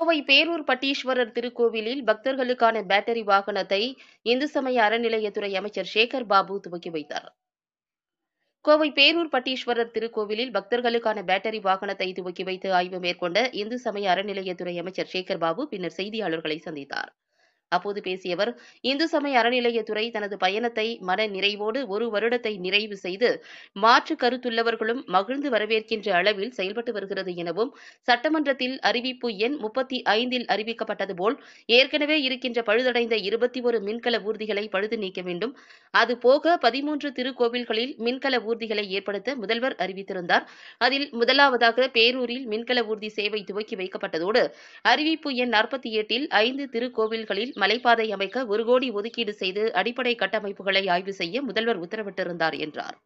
கோவை பேரூர் பட்டீஸ்வரர் திருக்கோவிலில் பக்தர்களுக்கான பேட்டரி வாகனத்தை இந்து சமய அறநிலையத்துறை அமைச்சர் சேகர் பாபு துவக்கி வைத்தார் கோவை பேரூர் பட்டீஸ்வரர் திருக்கோவிலில் பக்தர்களுக்கான பேட்டரி வாகனத்தை துவக்கி வைத்து ஆய்வு மேற்கொண்ட இந்து சமய அறநிலையத்துறை அமைச்சர் சேகர் பாபு பின்னர் செய்தியாளர்களை சந்தித்தார் அப்போது பேசியவர் இந்து சமய அறநிலையத்துறை தனது பயணத்தை மன நிறைவோடு ஒரு வருடத்தை நிறைவு செய்து மாற்று கருத்துள்ளவர்களும் மகிழ்ந்து வரவேற்கின்ற அளவில் செயல்பட்டு வருகிறது எனவும் சட்டமன்றத்தில் அறிவிப்பு எண் முப்பத்தி ஐந்தில் அறிவிக்கப்பட்டது போல் ஏற்கனவே இருக்கின்ற பழுதடைந்த இருபத்தி ஒரு மின்கல ஊர்திகளை பழுது நீக்க வேண்டும் அது போக பதிமூன்று திருக்கோவில்களில் மின்கல ஊர்திகளை ஏற்படுத்த முதல்வர் அறிவித்திருந்தார் அதில் முதலாவதாக பேரூரில் மின்கல ஊர்தி சேவை துவக்கி வைக்கப்பட்டதோடு அறிவிப்பு எண் நாற்பத்தி எட்டில் ஐந்து திருக்கோவில்களில் மலைப்பாதை அமைக்க ஒரு கோடி ஒதுக்கீடு செய்து அடிப்படை கட்டமைப்புகளை ஆய்வு செய்ய முதல்வர் உத்தரவிட்டிருந்தார் என்றார்